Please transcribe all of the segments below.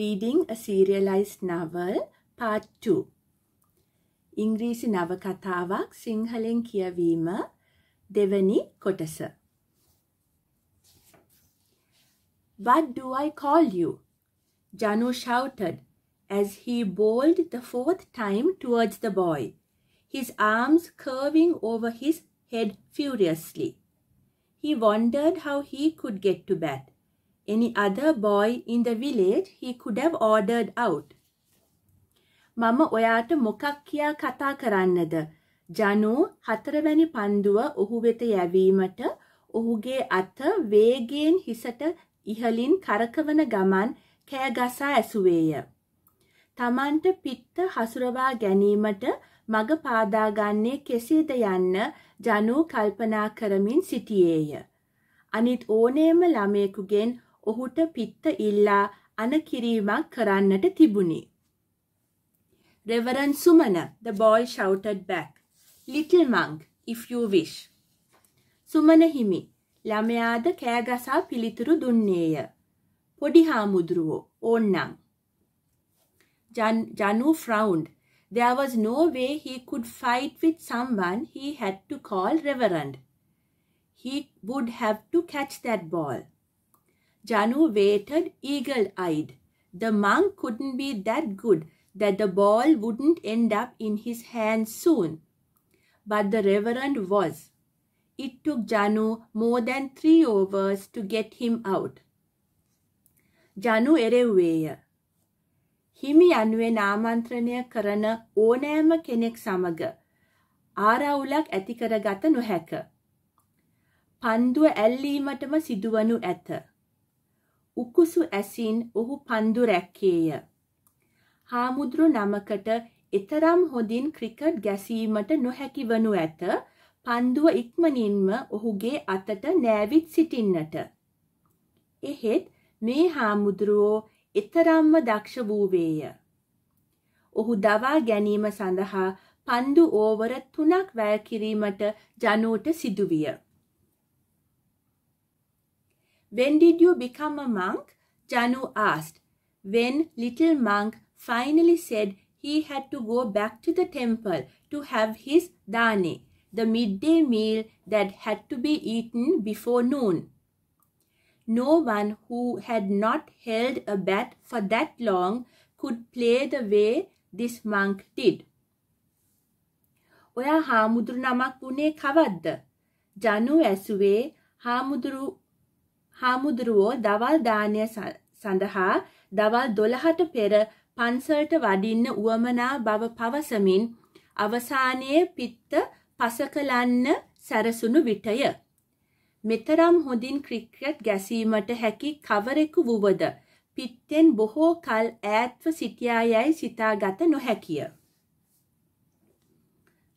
Reading a Serialized Novel Part 2 ඉංග්‍රීසි නවකතාවක් සිංහලෙන් කියවීම දෙවනි කොටස What do I call you? Janu shouted as he bowled the fourth time towards the boy, his arms curving over his head furiously. He wondered how he could get to bed. Any other boy in the village he could have ordered out. මම ඔයාට මොකක් කියා කතා කරන්නද? ජනෝ හතරවැනි පන්දුව ඔහු වෙත යැවීමට ඔහුගේ අත වේගයෙන් හිසට ඉහලින් කරකවන ගමන් කෑගසා ඇසුවේය. තමන්ට පිත්ත හසුරවා ගැනීමට මග පාදාගන්නේ කෙසේද යන්න ජනෝ කල්පනා කරමින් සිටියේය. අනිත් ඕනෑම ළමයෙකුගෙන් ඔහුට පිත්ත ඉල්ලා අනකිරීමක් කරන්නට තිබුණි. Reverend Sumana, the boy shouted back. Little monk, if you wish. Sumana හිමි ළමයාද කෑගසා පිළිතුරු දුන්නේය. පොඩි හාමුදුරුවෝ ඕන්නම්. Janu frowned. There was no way he could fight with someone he had to call reverend. He would have to catch that ball. Janu waited eagle eyed. The monk couldn't be that good that the ball wouldn't end up in his hand soon. But the Reverend was. It took Janu more than three overs to get him out. ජනු එරෙව්වේය. හිමි යනුවෙන් ආමන්ත්‍රණය කරන ඕනෑම කෙනෙක් සමග ආරවුලක් ඇති කරගත නොහැක. පන්දුව ඇල්ලීමටම සිදුවනු ඇත. උකුසු ඇසින් ඔහු පන්දු රැක්කේය. හාමුදුරු නමකට එතරම් හොඳින් ක්‍රිකට් ගැසීමට නොහැකි වනු ඇත පන්දුව ඉක්මනින්ම ඔහුගේ අතට නෑවිත් සිටින්නට. එහෙත් මේ හාමුදුරුවෝ එතරම්ම දක්ෂ වූවේය. ඔහු දවා ගැනීම සඳහා පන්දු ඕවර තුනක් වැය කිරීමට ජනෝට සිදුවිය. When did you become a monk? Janu asked. When little monk finally said he had to go back to the temple to have his dane, the midday meal that had to be eaten before noon. No one who had not held a bat for that long could play the way this monk did. ඔයා හාමුදුරු නමක් වුණේ කවද්ද? ජනු ඇසුවේ හාමුදුරු හාමුදුරුවෝ දවල් දානය සඳහා දවල් දොළහට පෙර පන්සලට වඩින්න උවමනා බව පවසමින් අවසානයේ පිත්ත පසකලන්න සැරසුණු විටය. මෙතරම් හොඳින් ක්‍රික්කට් ගැසීමට හැකි කවරෙකු වුවද පිත්තෙන් බොහෝ කල් ඈත්ව සිටියා යැයි සිතාගත නොහැකිය.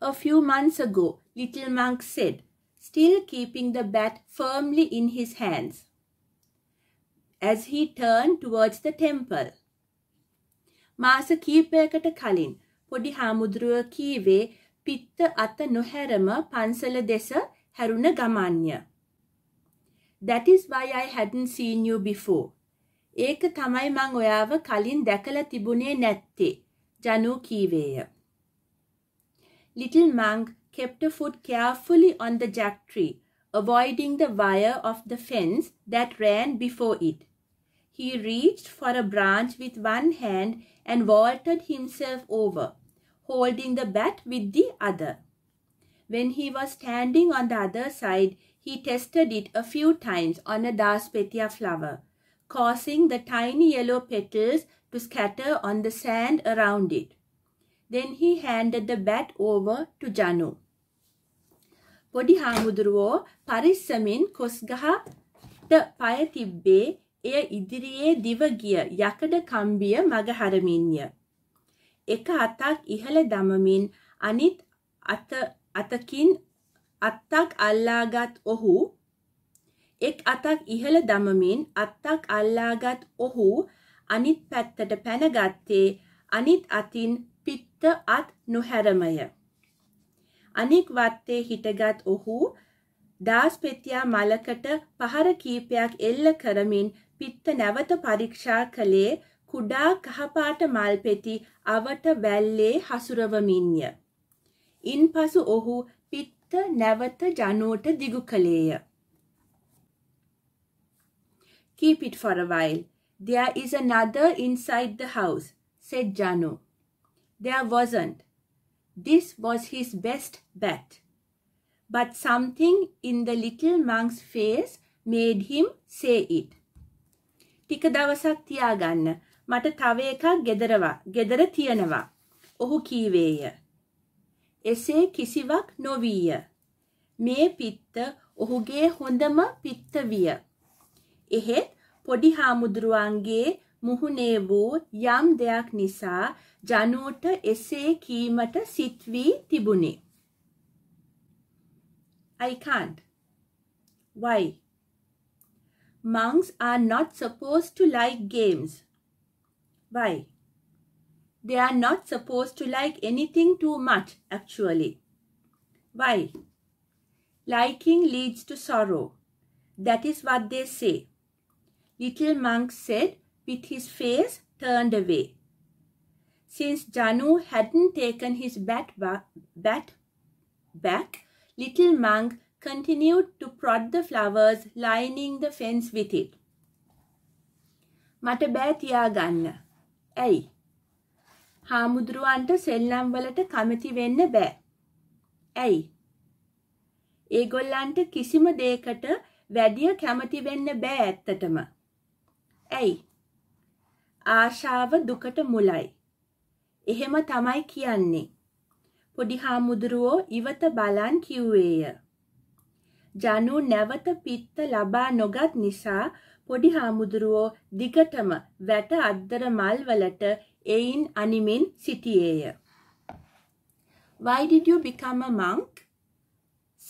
A few months ago, Little Monk said, still keeping the bat firmly in his hands. as he turned towards the temple. මාස කීපයකට කලින් පොඩි හාමුදුරුව කීවේ පිත්ත අත නොහැරම පන්සල දෙස හැරුණ ගමන්ය. That is why I hadn't seen you before. ඒක තමයි මං ඔයාව කලින් දැකලා තිබුණේ නැත්තේ. ජනු කීවේය. Little monk kept a foot carefully on the jack tree, avoiding the wire of the fence that ran before it. He reached for a branch with one hand and vaulted himself over, holding the bat with the other. When he was standing on the other side, he tested it a few times on a Daspetia flower, causing the tiny yellow petals to scatter on the sand around it. Then he handed the bat over to Janu. පොඩි හාමුදුරුවෝ පරිස්සමින් කොස්ගහට පය තිබ්බේ එය ඉදිරියේ දිව ගිය යකඩ කම්බිය මගහරමින්ය. එක අතක් ඉහළ දමමින් අනිත් අත අතකින් අත්තක් අල්ලාගත් ඔහු එක් අතක් ඉහළ දමමින් අත්තක් අල්ලාගත් ඔහු අනිත් පැත්තට පැනගත්තේ අනිත් අතින් පිත්ත අත් නොහැරමය. අනික් වත්තේ හිටගත් ඔහු දාස් පෙතියා මලකට පහර කීපයක් එල්ල කරමින් පිත්ත නැවත පරීක්ෂා කළේ කුඩා කහපාට මල් පෙති අවට වැල්ලේ හසුරවමින්ය. ඉන්පසු ඔහු පිත්ත නැවත ජනුවට දිගු කළේය. Keep it for a while. There is another inside the house, said Janu. There wasn't. This was his best bet. But something in the little monk's face made him say it. ටික දවසක් තියාගන්න. මට තව එකක් ගෙදරවා. ගෙදර තියනවා. ඔහු කීවේය. එසේ කිසිවක් නොවිය. මේ පිත්ත ඔහුගේ හොඳම පිත්ත විය. එහෙත් පොඩි හාමුදුරුවන්ගේ මුහුණේ වූ යම් දෙයක් නිසා ජනුවට එසේ කීමට සිත් වී තිබුණේ. I can't. Why? monks are not supposed to like games. Why? They are not supposed to like anything too much, actually. Why? Liking leads to sorrow. That is what they say. Little monk said with his face turned away. Since Janu hadn't taken his bat, ba bat back, little monk continued to prod the flowers lining the fence with it. මට බෑ තියාගන්න. ඇයි? හාමුදුරුවන්ට සෙල්ලම් වලට කැමති වෙන්න බෑ. ඇයි? ඒගොල්ලන්ට කිසිම දෙයකට වැඩිය කැමති වෙන්න බෑ ඇත්තටම. ඇයි? ආශාව දුකට මුලයි. එහෙම තමයි කියන්නේ. පොඩි හාමුදුරුවෝ ඉවත බලන් කිව්වේය. ජනු නැවත පිත්ත ලබා නොගත් නිසා පොඩි හාමුදුරුවෝ දිගටම වැට අද්දර මල්වලට එයින් අනිමින් සිටියේය. Why did you become a monk?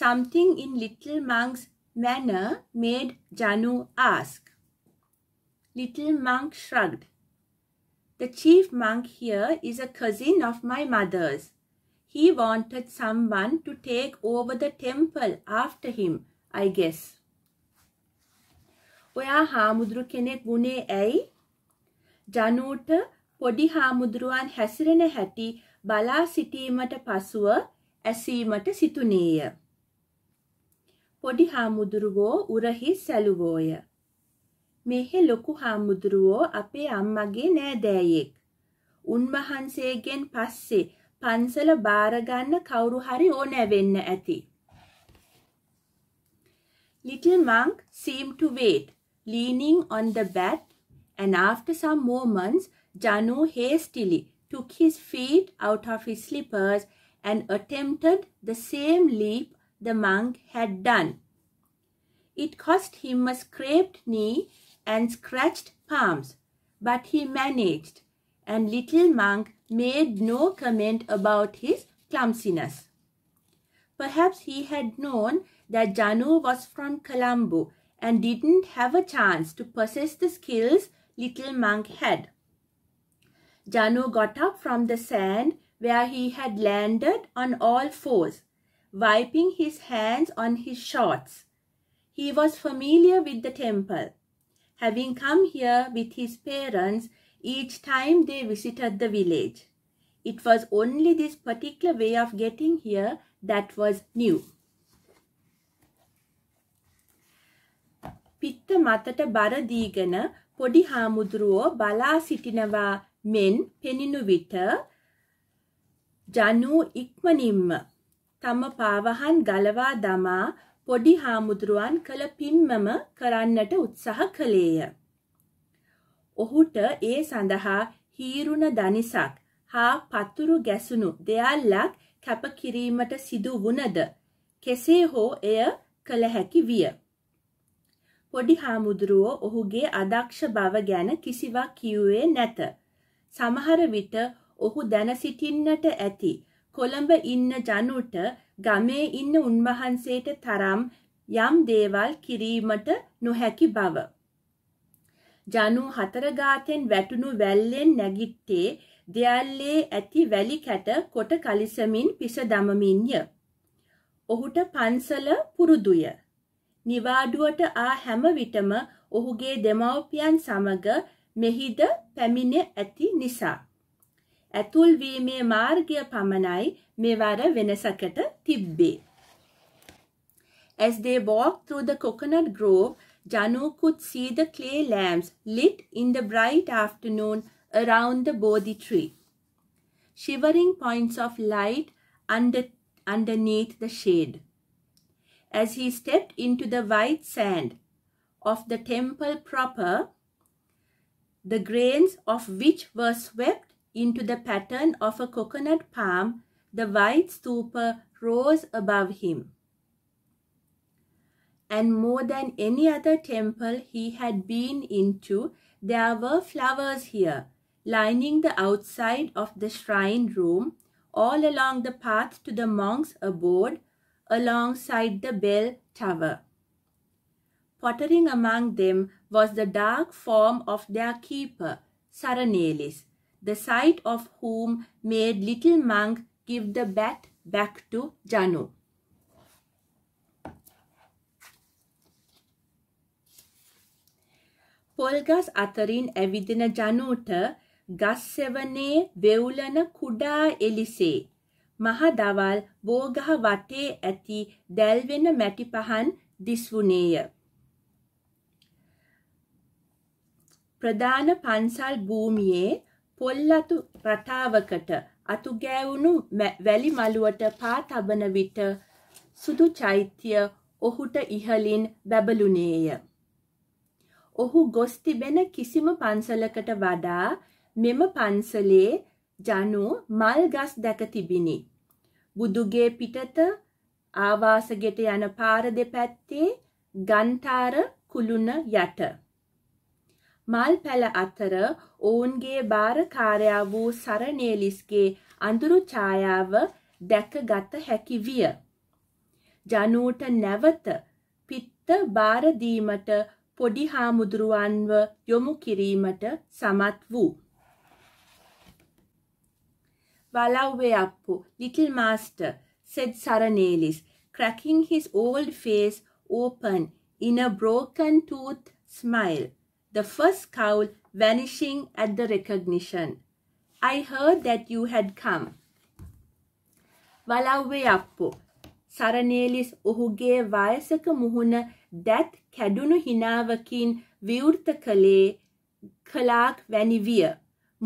Something in little monk's manner made Janu ask. Little monk shrugged. The chief monk here is a cousin of my mother's. He wanted someone to take over the temple after him, I guess. ඔයා හාමුදුරු කෙනෙක් වුණේ ඇයි? ජනූට පොඩි හාමුදුරුවන් හැසිරෙන හැටි බලා සිටීමට පසුව ඇසීමට සිටුනේය. පොඩි හාමුදුරුවෝ උරහි සැලුවෝය. මෙහි ලොකු හාමුදුරුවෝ අපේ අම්මගේ නෑදෑයෙක්. උන්වහන්සේගෙන් පස්සේ පන්සල බාරගන්න කවුරු හරි ඕනෑවෙන්න ඇති. Little monk seemed to wait, leaning on the bat, and after some moments, Janu hastily took his feet out of his slippers and attempted the same leap the monk had done. It cost him a scraped knee and scratched palms, but he managed, and little monk made no comment about his clumsiness. Perhaps he had known that Janu was from Colombo and didn't have a chance to possess the skills little monk had. Janu got up from the sand where he had landed on all fours, wiping his hands on his shorts. He was familiar with the temple. Having come here with his parents, Each time they visited the village. It was only this particular way of getting here that was new. පිත්ත මතට බර දීගෙන පොඩි හාමුදුරුවෝ බලා සිටිනවා මෙන් පෙනිනු විට ජනු ඉක්මනින්ම තම පාවහන් ගලවා දමා පොඩි හාමුදුරුවන් කළ පින්මම කරන්නට උත්සාහ කළේය. ඔහුට ඒ සඳහා හීරුණ දනිසක් හා පතුරු ගැසුණු දෙයල්ලක් කැපකිරීමට සිදු වුණද කෙසේ හෝ එය කළ හැකි විය. පොඩි හාමුදුරුවෝ ඔහුගේ අදක්ෂ බව ගැන කිසිවක් කිව්වේ නැත. සමහර විට ඔහු දැන සිටින්නට ඇති කොළඹ ඉන්න ජනුට ගමේ ඉන්න උන්වහන්සේට තරම් යම් දේවල් කිරීමට නොහැකි බව. ජනු හතරගාතෙන් වැටුණු වැල්ලෙන් නැගිට්ටේ දෙයල්ලේ ඇති වැලි කැට කොට කලිසමින් පිස දමමින්ය. ඔහුට පන්සල පුරුදුය. නිවාඩුවට ආ හැම විටම ඔහුගේ දෙමව්පියන් සමග මෙහිද පැමිණ ඇති නිසා. ඇතුල් වීමේ මාර්ගය පමණයි මෙවර වෙනසකට තිබ්බේ. As they walked through the coconut grove, Janu could see the clay lamps lit in the bright afternoon around the Bodhi tree. Shivering points of light under, underneath the shade. As he stepped into the white sand of the temple proper, the grains of which were swept into the pattern of a coconut palm, the white stupa rose above him and more than any other temple he had been into, there were flowers here, lining the outside of the shrine room, all along the path to the monk's abode, alongside the bell tower. Pottering among them was the dark form of their keeper, Saranelis, the sight of whom made little monk give the bat back to Janu. පොල්ගස් අතරින් ඇවිදින ජනූට ගස්සෙවනේ වෙවුලන කුඩා එලිසේ. මහ දවල් බෝගහ වටේ ඇති දැල්වෙන මැටි පහන් දිස්වුණේය. ප්‍රධාන පන්සල් භූමියේ පොල්ලතු රටාවකට අතුගෑවුණු වැලි මළුවට පා තබන විට සුදු චෛත්‍ය ඔහුට ඉහලින් බැබළුණේය. ඔහු ගොස් තිබෙන කිසිම පන්සලකට වඩා මෙම පන්සලේ ජනු මල් ගස් දැක තිබිනි. බුදුගේ පිටත ආවාසගෙට යන පාර දෙපැත්තේ ගන්ටාර කුළුණ යට. මල් පැල අතර ඔවුන්ගේ භාරකාරයා වූ සරණේලිස්ගේ අඳුරු ඡායාව දැකගත හැකි විය. ජනූට නැවත පිත්ත බාර දීමට පොඩි හාමුදුරුවන්ව යොමු කිරීමට සමත් වූ. Valauwe Appu, little master, said Saranelis, cracking his old face open in a broken toothed smile, the first cowl vanishing at the recognition. I heard that you had come. Valauwe Appu, සරණේලිස් ඔහුගේ වයසක මුහුණ දැත් කැඩුණු හිනාවකින් විවෘත කළේ කලාක් වැනි විය.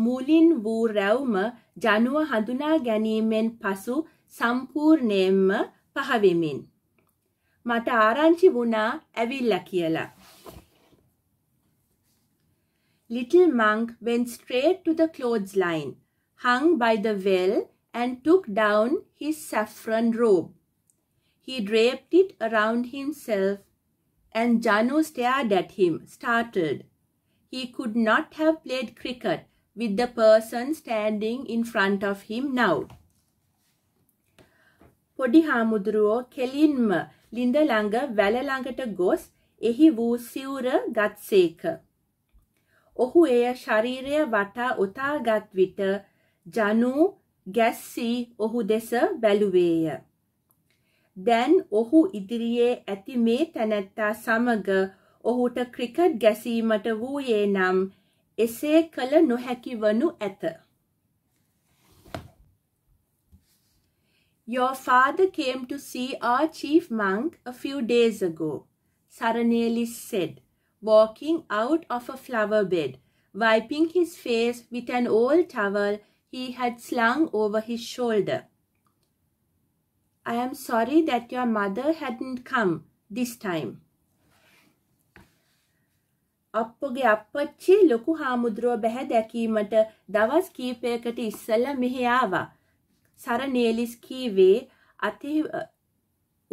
මුලින් වූ රැවුම ජනුව හඳුනා ගැනීමෙන් පසු සම්පූර්ණයෙන්ම පහවෙමින්. මට ආරංචි වුණා ඇවිල්ලා කියලා. Little monk went straight to the clothesline, hung by the well, and took down his saffron robe. He draped it around himself, and Janu stared at him, startled. He could not have played cricket with the person standing in front of him now. පොඩි හාමුදුරුවෝ කෙලින්ම ලිඳ ළඟ වැල ළඟට ගොස් එහි වූ සිවුර ගත්සේක. ඔහු එය ශරීරය වටා ඔතාගත් විට ජනු ගැස්සී ඔහු දෙස බැලුවේය. දැන් ඔහු ඉදිරියේ ඇති මේ තැනැත්තා සමග ඔහුට ක්‍රිකට් ගැසීමට වූයේ නම් එසේ කළ නොහැකි වනු ඇත. Your father came to see our chief monk a few days ago, Saraneli said, walking out of a flower bed, wiping his face with an old towel he had slung over his shoulder. I am sorry that your mother hadn't come this time. අප්පුගේ අප්පච්චි ලොකු හාමුදුරුව බැහැ දැකීමට දවස් කීපයකට ඉස්සෙල්ල මෙහි ආවා. සර නේලිස් කීවේ අති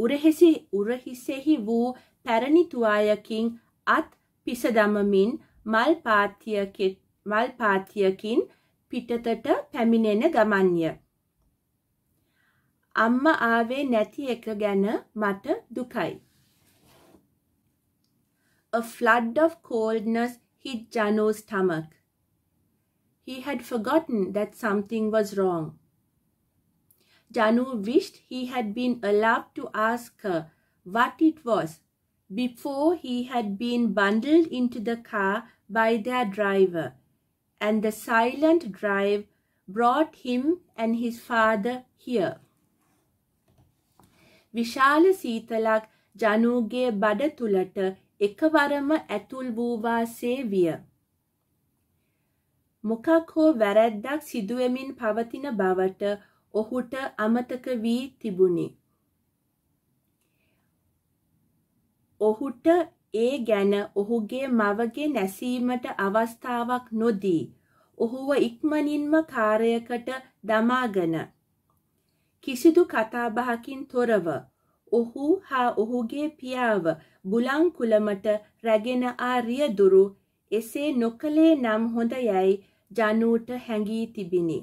උරහිසි උරහිසෙහි වූ පැරණි තුවායකින් අත් පිස දමමින් මල් පාත්‍යකින් පිටතට පැමිණෙන ගමන්ය. අම්මා ආවේ නැති එක ගැන මට දුකයි. A flood of coldness hit Jano's stomach. He had forgotten that something was wrong. Janu wished he had been allowed to ask her what it was before he had been bundled into the car by their driver, and the silent drive brought him and his father here. විශාල සීතලක් ජනූගේ බඩ තුලට එකවරම ඇතුල් වූ වාසේ විය. මොකක් හෝ වැරැද්දක් සිදුවෙමින් පවතින බවට ඔහුට අමතක වී තිබුණි. ඔහුට ඒ ගැන ඔහුගේ මවගේ නැසීමට අවස්ථාවක් නොදී ඔහුව ඉක්මනින්ම කාර්යයකට දමාගෙන කිසිදු කතාබහකින් තොරව ඔහු හා ඔහුගේ පියාව බුලංකුලමට රැගෙන ආ රියදුරු එසේ නොකලේ නම් හොඳ යයි ජනූට හැඟී තිබිණි.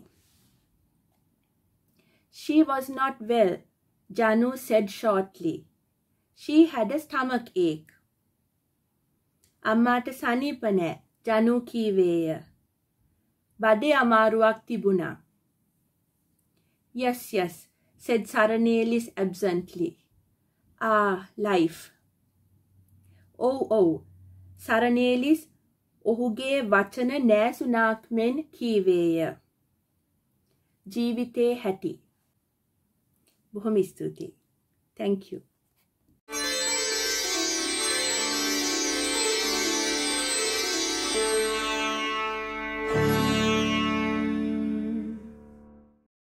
She was not well, Janu said shortly. She had a stomach ache. අම්මාට සනීප නෑ ජනු කීවේය. බඩේ අමාරුවක් තිබුණා. Yes, yes, said Saranelis absently. Ah, life. ඔව් ඔව් සරණේලිස් ඔහුගේ වචන නෑසුනාක් මෙන් කීවේය. ජීවිතේ හැටි. බොහොම ස්තුතියි. Thank you.